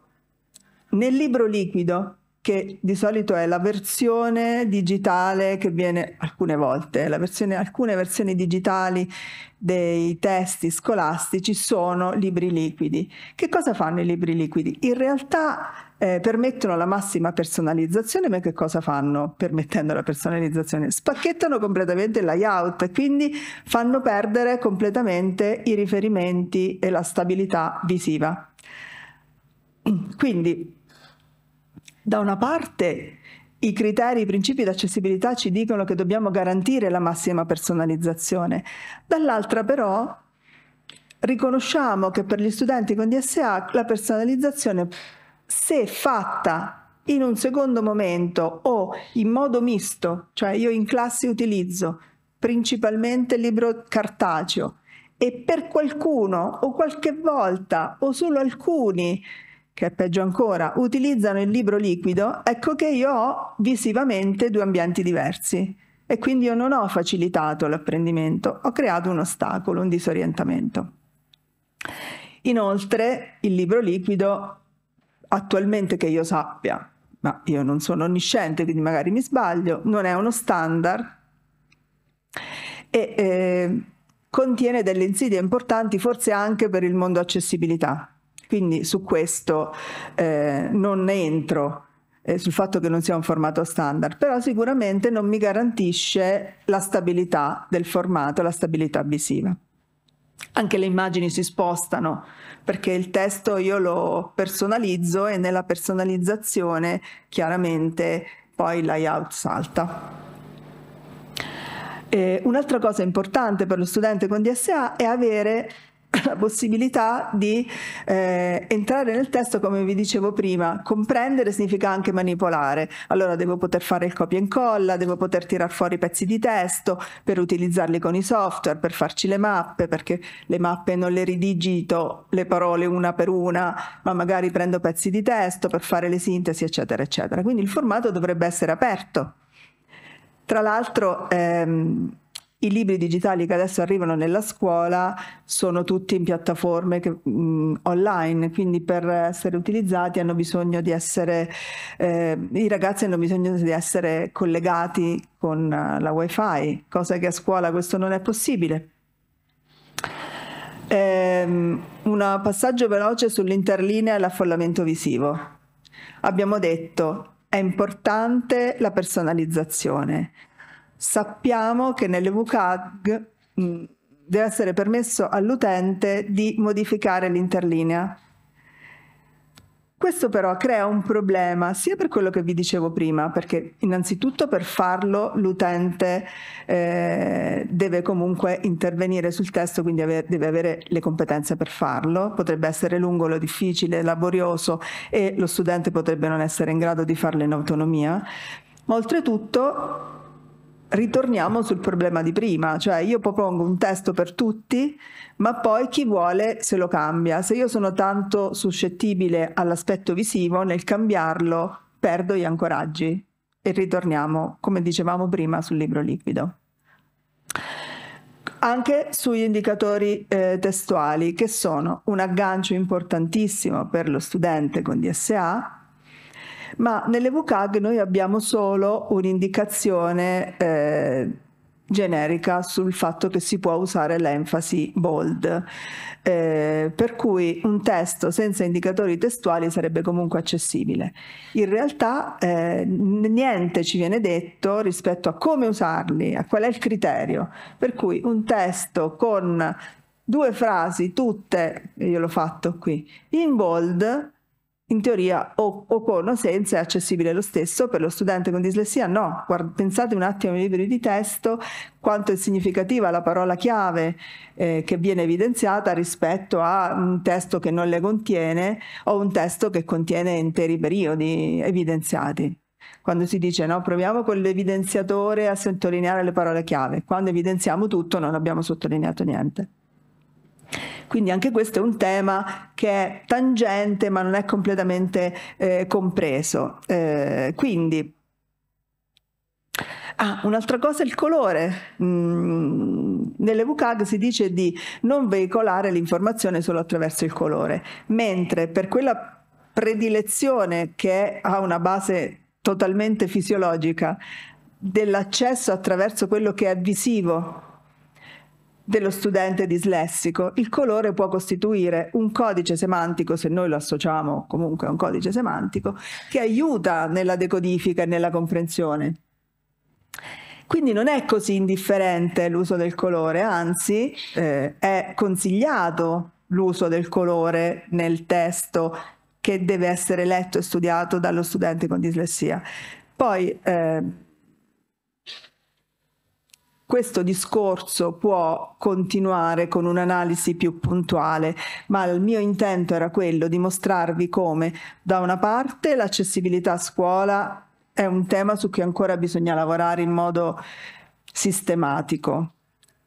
Speaker 4: nel libro liquido che di solito è la versione digitale che viene alcune volte, la versione, alcune versioni digitali dei testi scolastici sono libri liquidi. Che cosa fanno i libri liquidi? In realtà eh, permettono la massima personalizzazione, ma che cosa fanno permettendo la personalizzazione? Spacchettano completamente il layout, quindi fanno perdere completamente i riferimenti e la stabilità visiva. Quindi da una parte i criteri, i principi di accessibilità ci dicono che dobbiamo garantire la massima personalizzazione, dall'altra però riconosciamo che per gli studenti con DSA la personalizzazione, se fatta in un secondo momento o in modo misto, cioè io in classe utilizzo principalmente libro cartaceo e per qualcuno o qualche volta o solo alcuni che è peggio ancora, utilizzano il libro liquido, ecco che io ho visivamente due ambienti diversi e quindi io non ho facilitato l'apprendimento, ho creato un ostacolo, un disorientamento. Inoltre il libro liquido, attualmente che io sappia, ma io non sono onnisciente, quindi magari mi sbaglio, non è uno standard e eh, contiene delle insidie importanti forse anche per il mondo accessibilità, quindi su questo eh, non entro eh, sul fatto che non sia un formato standard, però sicuramente non mi garantisce la stabilità del formato, la stabilità visiva. Anche le immagini si spostano perché il testo io lo personalizzo e nella personalizzazione chiaramente poi il layout salta. Eh, un'altra cosa importante per lo studente con DSA è avere la possibilità di eh, entrare nel testo come vi dicevo prima comprendere significa anche manipolare allora devo poter fare il copia e incolla devo poter tirar fuori pezzi di testo per utilizzarli con i software per farci le mappe perché le mappe non le ridigito le parole una per una ma magari prendo pezzi di testo per fare le sintesi eccetera eccetera quindi il formato dovrebbe essere aperto tra l'altro ehm, i libri digitali che adesso arrivano nella scuola sono tutti in piattaforme che, mh, online, quindi per essere utilizzati hanno bisogno di essere, eh, i ragazzi hanno bisogno di essere collegati con eh, la wifi, cosa che a scuola questo non è possibile. Ehm, un passaggio veloce sull'interlinea e l'affollamento visivo. Abbiamo detto è importante la personalizzazione, sappiamo che nelle WCAG mm, deve essere permesso all'utente di modificare l'interlinea. Questo però crea un problema sia per quello che vi dicevo prima, perché innanzitutto per farlo l'utente eh, deve comunque intervenire sul testo, quindi ave deve avere le competenze per farlo, potrebbe essere lungo, lo difficile, laborioso e lo studente potrebbe non essere in grado di farlo in autonomia. Ma oltretutto ritorniamo sul problema di prima, cioè io propongo un testo per tutti, ma poi chi vuole se lo cambia. Se io sono tanto suscettibile all'aspetto visivo, nel cambiarlo perdo gli ancoraggi e ritorniamo, come dicevamo prima, sul libro liquido. Anche sugli indicatori eh, testuali, che sono un aggancio importantissimo per lo studente con DSA, ma nelle WCAG noi abbiamo solo un'indicazione eh, generica sul fatto che si può usare l'enfasi bold, eh, per cui un testo senza indicatori testuali sarebbe comunque accessibile. In realtà eh, niente ci viene detto rispetto a come usarli, a qual è il criterio, per cui un testo con due frasi tutte, io l'ho fatto qui, in bold in teoria o, o, con o senza è accessibile lo stesso, per lo studente con dislessia no. Guard- pensate un attimo ai libri di testo, quanto è significativa la parola chiave eh, che viene evidenziata rispetto a un testo che non le contiene o un testo che contiene interi periodi evidenziati. Quando si dice no, proviamo con l'evidenziatore a sottolineare le parole chiave, quando evidenziamo tutto non abbiamo sottolineato niente. Quindi anche questo è un tema che è tangente ma non è completamente eh, compreso. Eh, quindi Ah, un'altra cosa è il colore. Mm, nelle VCAG si dice di non veicolare l'informazione solo attraverso il colore, mentre per quella predilezione che ha una base totalmente fisiologica dell'accesso attraverso quello che è visivo dello studente dislessico, il colore può costituire un codice semantico, se noi lo associamo comunque a un codice semantico, che aiuta nella decodifica e nella comprensione. Quindi non è così indifferente l'uso del colore, anzi eh, è consigliato l'uso del colore nel testo che deve essere letto e studiato dallo studente con dislessia. Poi eh, questo discorso può continuare con un'analisi più puntuale, ma il mio intento era quello di mostrarvi come, da una parte, l'accessibilità a scuola è un tema su cui ancora bisogna lavorare in modo sistematico,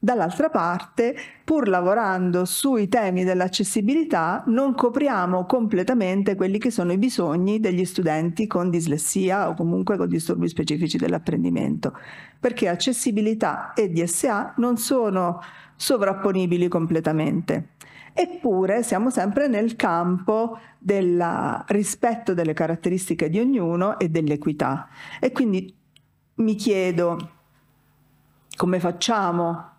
Speaker 4: Dall'altra parte, pur lavorando sui temi dell'accessibilità, non copriamo completamente quelli che sono i bisogni degli studenti con dislessia o comunque con disturbi specifici dell'apprendimento, perché accessibilità e DSA non sono sovrapponibili completamente. Eppure siamo sempre nel campo del rispetto delle caratteristiche di ognuno e dell'equità. E quindi mi chiedo come facciamo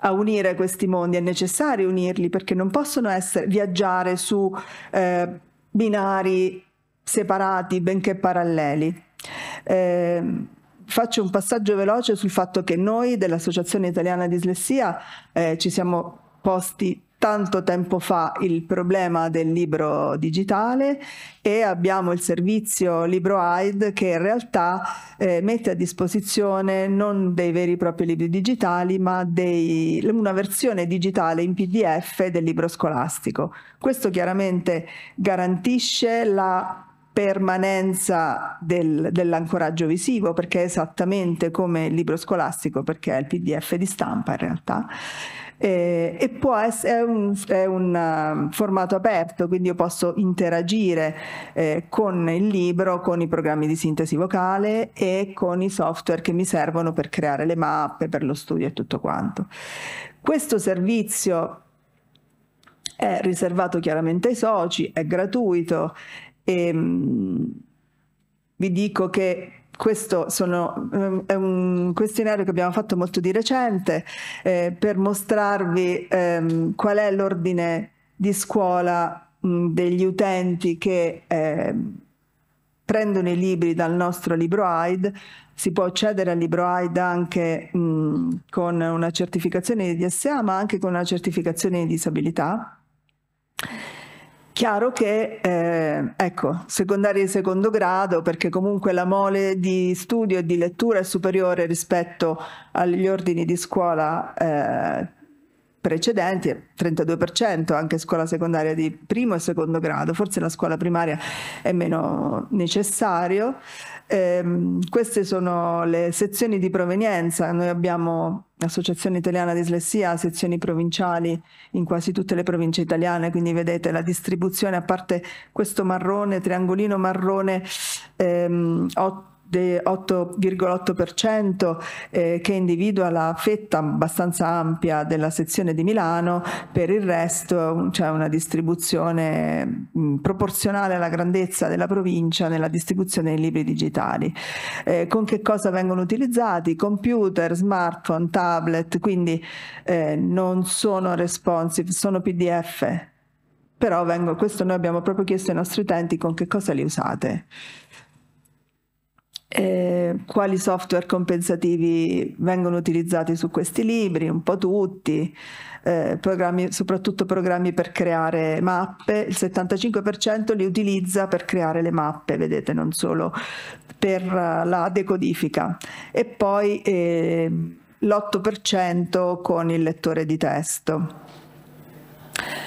Speaker 4: a unire questi mondi, è necessario unirli perché non possono essere, viaggiare su eh, binari separati benché paralleli. Eh, faccio un passaggio veloce sul fatto che noi dell'Associazione Italiana Dislessia eh, ci siamo posti tanto tempo fa il problema del libro digitale e abbiamo il servizio LibroAid che in realtà eh, mette a disposizione non dei veri e propri libri digitali ma dei, una versione digitale in PDF del libro scolastico. Questo chiaramente garantisce la permanenza del, dell'ancoraggio visivo, perché è esattamente come il libro scolastico, perché è il PDF di stampa in realtà, e, eh, e può essere, è un, è un uh, formato aperto, quindi io posso interagire eh, con il libro, con i programmi di sintesi vocale e con i software che mi servono per creare le mappe, per lo studio e tutto quanto. Questo servizio è riservato chiaramente ai soci, è gratuito e, mh, mm, vi dico che questo sono, ehm, è un questionario che abbiamo fatto molto di recente eh, per mostrarvi ehm, qual è l'ordine di scuola mh, degli utenti che eh, prendono i libri dal nostro libro AID. Si può accedere al libro AID anche mh, con una certificazione di DSA ma anche con una certificazione di disabilità. Chiaro che, eh, ecco, secondaria di secondo grado, perché comunque la mole di studio e di lettura è superiore rispetto agli ordini di scuola eh, precedenti, 32% anche scuola secondaria di primo e secondo grado, forse la scuola primaria è meno necessario. Eh, queste sono le sezioni di provenienza, noi abbiamo l'Associazione Italiana Dislessia, sezioni provinciali in quasi tutte le province italiane, quindi vedete la distribuzione, a parte questo marrone, triangolino marrone, ehm, 8 8,8% eh, che individua la fetta abbastanza ampia della sezione di Milano, per il resto c'è una distribuzione mh, mm, proporzionale alla grandezza della provincia nella distribuzione dei libri digitali. Eh, con che cosa vengono utilizzati? Computer, smartphone, tablet, quindi eh, non sono responsive, sono PDF. Però vengo, questo noi abbiamo proprio chiesto ai nostri utenti con che cosa li usate eh, quali software compensativi vengono utilizzati su questi libri, un po' tutti, eh, programmi, soprattutto programmi per creare mappe, il 75% li utilizza per creare le mappe, vedete, non solo per eh, la decodifica. E poi eh, l'8% con il lettore di testo.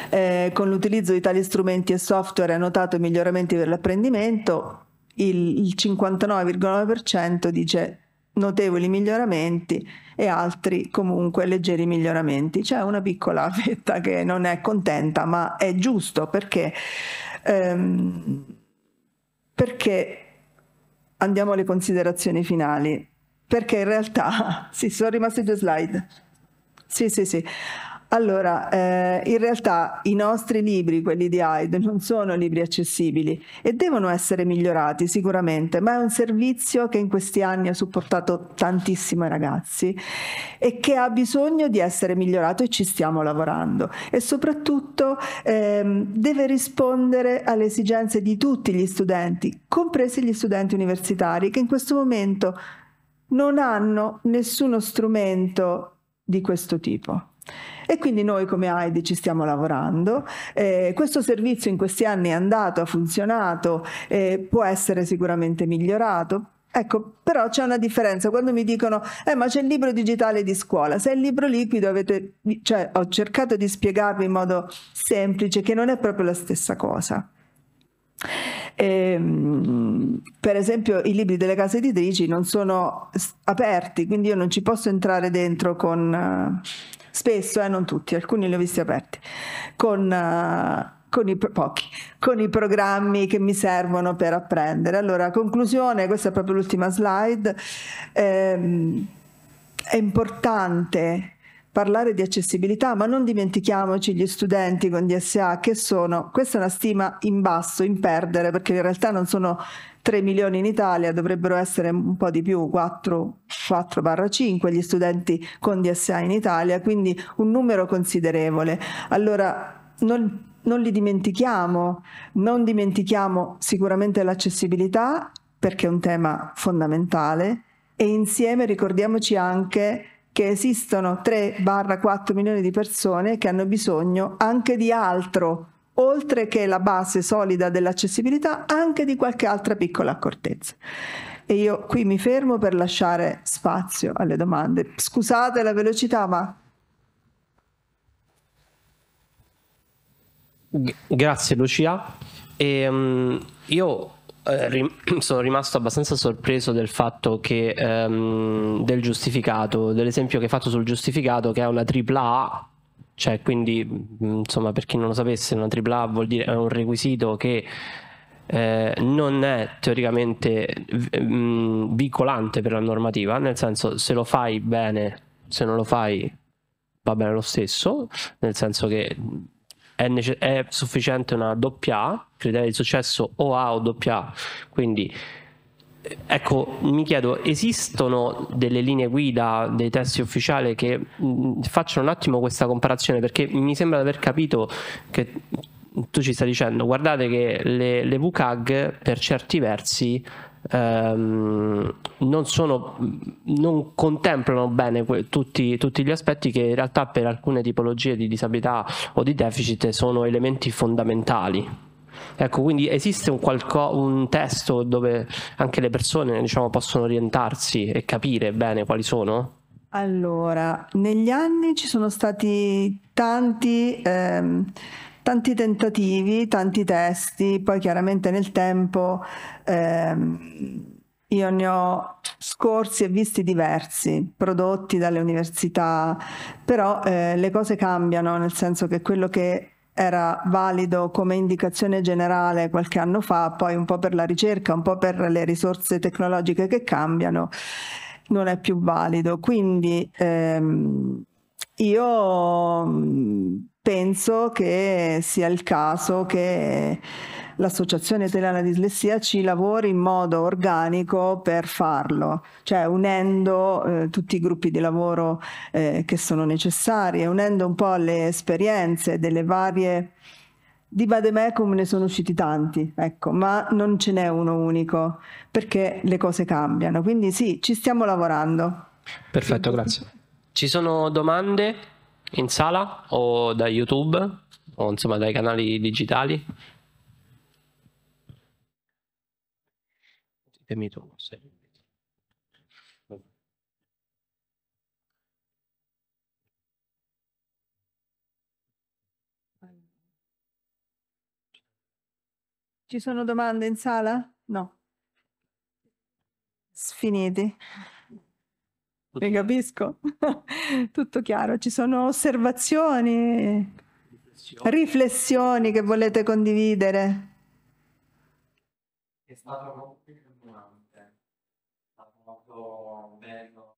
Speaker 4: Eh, con l'utilizzo di tali strumenti e software è notato miglioramenti per l'apprendimento, il 59,9% dice notevoli miglioramenti e altri comunque leggeri miglioramenti. C'è una piccola fetta che non è contenta, ma è giusto perché, ehm, perché andiamo alle considerazioni finali, perché in realtà sì, sono rimaste due slide. Sì, sì, sì. Allora, eh, in realtà i nostri libri, quelli di AID, non sono libri accessibili e devono essere migliorati sicuramente, ma è un servizio che in questi anni ha supportato tantissimo i ragazzi e che ha bisogno di essere migliorato e ci stiamo lavorando. E soprattutto ehm, deve rispondere alle esigenze di tutti gli studenti, compresi gli studenti universitari, che in questo momento non hanno nessuno strumento di questo tipo. E quindi noi come AIDI ci stiamo lavorando. Eh, questo servizio in questi anni è andato, ha funzionato, eh, può essere sicuramente migliorato. Ecco, però c'è una differenza quando mi dicono, eh, ma c'è il libro digitale di scuola, se è il libro liquido avete, cioè ho cercato di spiegarvi in modo semplice che non è proprio la stessa cosa. E, ehm, per esempio i libri delle case editrici non sono aperti, quindi io non ci posso entrare dentro con, spesso, eh, non tutti, alcuni li ho visti aperti, con, uh, con, i, pochi, con i programmi che mi servono per apprendere. Allora, conclusione, questa è proprio l'ultima slide, eh, è importante parlare di accessibilità, ma non dimentichiamoci gli studenti con DSA che sono, questa è una stima in basso, in perdere, perché in realtà non sono 3 milioni in Italia, dovrebbero essere un po' di più, 4-5 gli studenti con DSA in Italia, quindi un numero considerevole. Allora, non, non li dimentichiamo, non dimentichiamo sicuramente l'accessibilità, perché è un tema fondamentale, e insieme ricordiamoci anche che esistono 3-4 milioni di persone che hanno bisogno anche di altro, oltre che la base solida dell'accessibilità, anche di qualche altra piccola accortezza. E io qui mi fermo per lasciare spazio alle domande. Scusate la velocità, ma...
Speaker 2: Grazie Lucia. E, um, io eh, sono rimasto abbastanza sorpreso del fatto che um, del giustificato, dell'esempio che hai fatto sul giustificato che è una tripla A, cioè quindi mm, insomma per chi non lo sapesse una tripla A vuol dire è un requisito che eh, non è teoricamente um, vincolante per la normativa, nel senso se lo fai bene, se non lo fai va bene lo stesso, nel senso che è, nece- è sufficiente una doppia A criteri di successo o A o doppia Quindi Ecco, mi chiedo, esistono delle linee guida, dei testi ufficiali che facciano un attimo questa comparazione? Perché mi sembra di aver capito che tu ci stai dicendo, guardate che le, le VCAG per certi versi ehm, non, sono, non, contemplano bene que- tutti, tutti, gli aspetti che in realtà per alcune tipologie di disabilità o di deficit sono elementi fondamentali. Ecco, quindi esiste un, qualco, un testo dove anche le persone diciamo, possono orientarsi e capire bene quali sono?
Speaker 4: Allora, negli anni ci sono stati tanti, ehm, tanti tentativi, tanti testi, poi chiaramente nel tempo ehm, io ne ho scorsi e visti diversi, prodotti dalle università, però eh, le cose cambiano, nel senso che quello che era valido come indicazione generale qualche anno fa, poi un po' per la ricerca, un po' per le risorse tecnologiche che cambiano, non è più valido. Quindi ehm, io penso che sia il caso che l'Associazione Italiana Dislessia ci lavori in modo organico per farlo, cioè unendo eh, tutti i gruppi di lavoro eh, che sono necessari unendo un po' le esperienze delle varie di vademecum ne sono usciti tanti, ecco, ma non ce n'è uno unico perché le cose cambiano. Quindi sì, ci stiamo lavorando. Perfetto, grazie.
Speaker 2: Ci sono domande in sala o da YouTube o insomma dai canali digitali? capito?
Speaker 4: Sì. Ci sono domande in sala? No. Sfiniti. Vi capisco. Tutto chiaro. Ci sono osservazioni, riflessioni, riflessioni che volete condividere?
Speaker 3: È stato
Speaker 2: molto bello.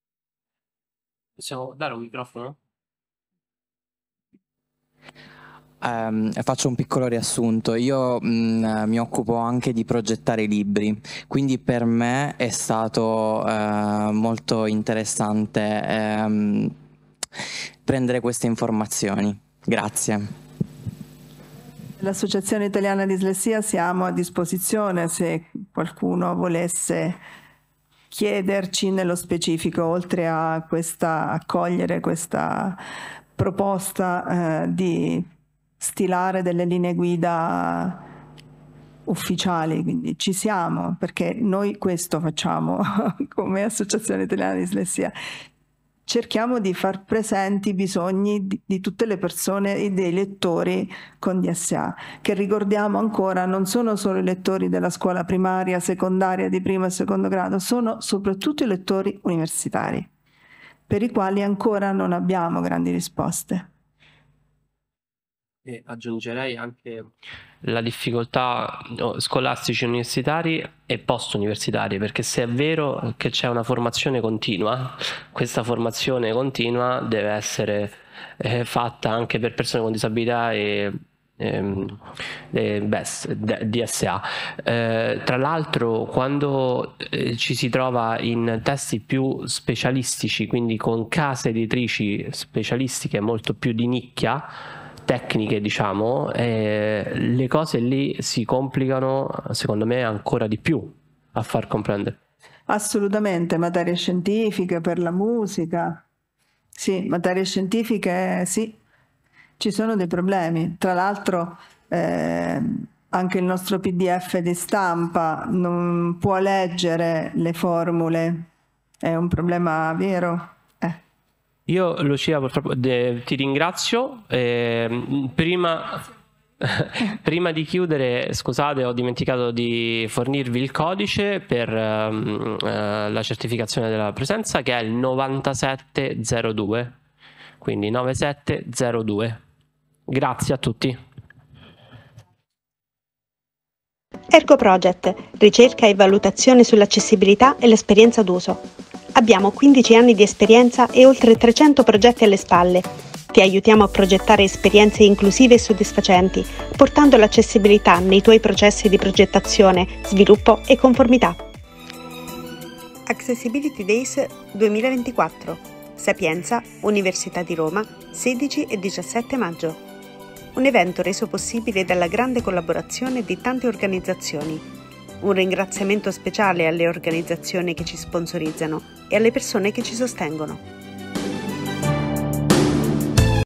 Speaker 2: Possiamo dare un microfono? Um, faccio un piccolo riassunto. Io mh, mm, mi occupo anche di progettare libri, quindi per me è stato eh, molto interessante ehm, prendere queste informazioni. Grazie.
Speaker 4: L'Associazione Italiana Dislessia siamo a disposizione se qualcuno volesse chiederci nello specifico, oltre a questa, accogliere questa proposta eh, di stilare delle linee guida ufficiali, quindi ci siamo, perché noi questo facciamo come Associazione Italiana di Dislessia, cerchiamo di far presenti i bisogni di, di, tutte le persone e dei lettori con DSA, che ricordiamo ancora non sono solo i lettori della scuola primaria, secondaria, di primo e secondo grado, sono soprattutto i lettori universitari, per i quali ancora non abbiamo grandi risposte.
Speaker 2: E aggiungerei anche la difficoltà oh, scolastici universitari e post universitari perché se è vero che c'è una formazione continua questa formazione continua deve essere eh, fatta anche per persone con disabilità e eh, BES, DSA. Eh, tra l'altro, quando eh, ci si trova in testi più specialistici, quindi con case editrici specialistiche molto più di nicchia, tecniche diciamo eh, le cose lì si complicano secondo me ancora di più a far comprendere
Speaker 4: assolutamente materie scientifiche per la musica sì materie scientifiche sì ci sono dei problemi tra l'altro eh, anche il nostro pdf di stampa non può leggere le formule è un problema vero
Speaker 2: io Lucia purtroppo de, ti ringrazio. Eh, prima, prima, di chiudere, scusate, ho dimenticato di fornirvi il codice per um, la certificazione della presenza che è il 9702. Quindi 9702. Grazie a tutti.
Speaker 1: Ergo Project, ricerca e valutazione sull'accessibilità e l'esperienza d'uso Abbiamo 15 anni di esperienza e oltre 300 progetti alle spalle. Ti aiutiamo a progettare esperienze inclusive e soddisfacenti, portando l'accessibilità nei tuoi processi di progettazione, sviluppo e conformità. Accessibility Days 2024 Sapienza, Università di Roma, 16 e 17 maggio. Un evento reso possibile dalla grande collaborazione di tante organizzazioni, un ringraziamento speciale alle organizzazioni che ci sponsorizzano e alle persone che ci sostengono.